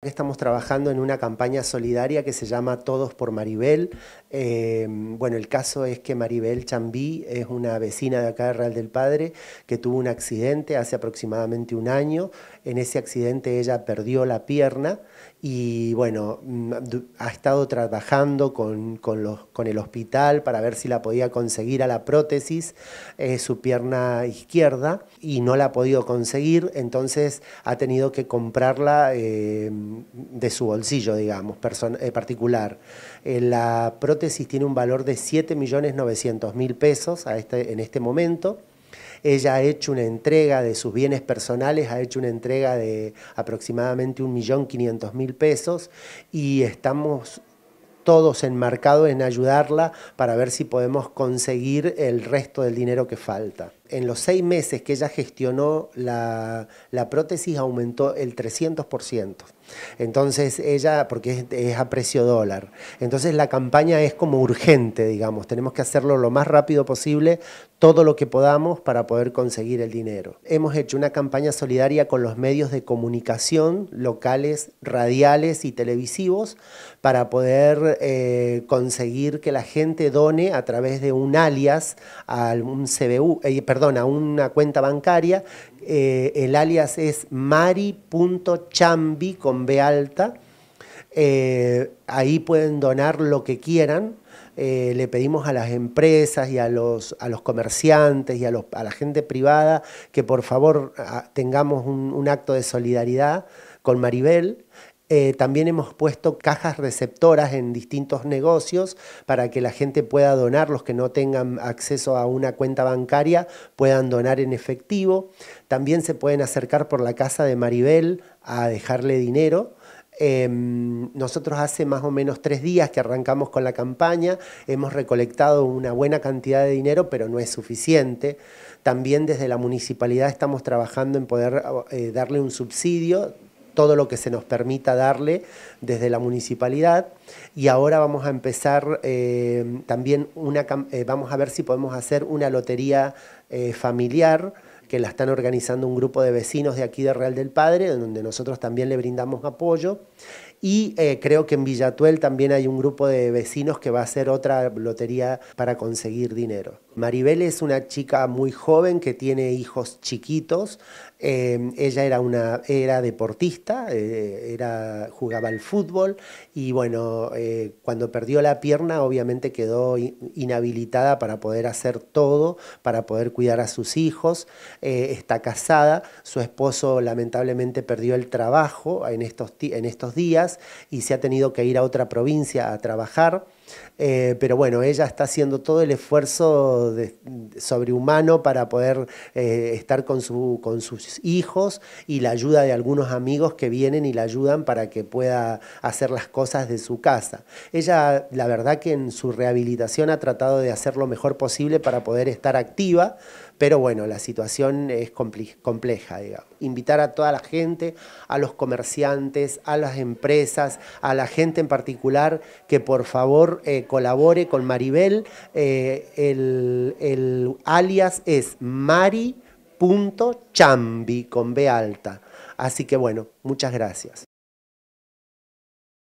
Estamos trabajando en una campaña solidaria que se llama Todos por Maribel. Eh, bueno, el caso es que Maribel Chambí es una vecina de acá de Real del Padre que tuvo un accidente hace aproximadamente un año. En ese accidente ella perdió la pierna y bueno, mm, ha estado trabajando con, el hospital para ver si la podía conseguir a la prótesis, eh, su pierna izquierda, y no la ha podido conseguir, entonces ha tenido que comprarla. Eh, de su bolsillo, digamos, eh, particular. Eh, la prótesis tiene un valor de 7.900.000 pesos a este, en este momento. Ella ha hecho una entrega de sus bienes personales, ha hecho una entrega de aproximadamente 1.500.000 pesos y estamos todos enmarcados en ayudarla para ver si podemos conseguir el resto del dinero que falta en los seis meses que ella gestionó la, prótesis aumentó el 300%. Entonces ella, porque es, a precio dólar, entonces la campaña es como urgente, digamos, tenemos que hacerlo lo más rápido posible, todo lo que podamos para poder conseguir el dinero. Hemos hecho una campaña solidaria con los medios de comunicación locales, radiales y televisivos para poder eh, conseguir que la gente done a través de un alias a un CBU, eh, perdón, perdón, a una cuenta bancaria. Eh, el alias es mari.chambi con B alta. Eh, ahí pueden donar lo que quieran. Eh, le pedimos a las empresas y a los, a los comerciantes y a, la gente privada que por favor ah, tengamos un acto de solidaridad con Maribel eh, también hemos puesto cajas receptoras en distintos negocios para que la gente pueda donar, los que no tengan acceso a una cuenta bancaria puedan donar en efectivo. También se pueden acercar por la casa de Maribel a dejarle dinero. Em, nosotros hace más o menos tres días que arrancamos con la campaña, hemos recolectado una buena cantidad de dinero, pero no es suficiente. También desde la municipalidad estamos trabajando en poder eh, darle un subsidio todo lo que se nos permita darle desde la municipalidad. Y ahora vamos a empezar eh, también una, eh, vamos a ver si podemos hacer una lotería eh, familiar que la están organizando un grupo de vecinos de aquí de Real del Padre, donde nosotros también le brindamos apoyo. Y eh, creo que en Villatuel también hay un grupo de vecinos que va a hacer otra lotería para conseguir dinero. Maribel es una chica muy joven que tiene hijos chiquitos. Em, ella era una era deportista, eh, era, jugaba al fútbol y bueno, eh, cuando perdió la pierna obviamente quedó inhabilitada para poder hacer todo, para poder cuidar a sus hijos. está casada, su esposo lamentablemente perdió el trabajo en estos, en estos días y se ha tenido que ir a otra provincia a trabajar eh, pero bueno, ella está haciendo todo el esfuerzo sobrehumano para poder eh, estar con, sus hijos y la ayuda de algunos amigos que vienen y la ayudan para que pueda hacer las cosas de su casa. Ella, la verdad que en su rehabilitación ha tratado de hacer lo mejor posible para poder estar activa, pero bueno, la situación es compleja, Invitar a toda la gente, a los comerciantes, a las empresas, a la gente en particular, que por favor eh, colabore con Maribel. Eh, el, el, alias es mari.chambi con B alta. Así que bueno, muchas gracias.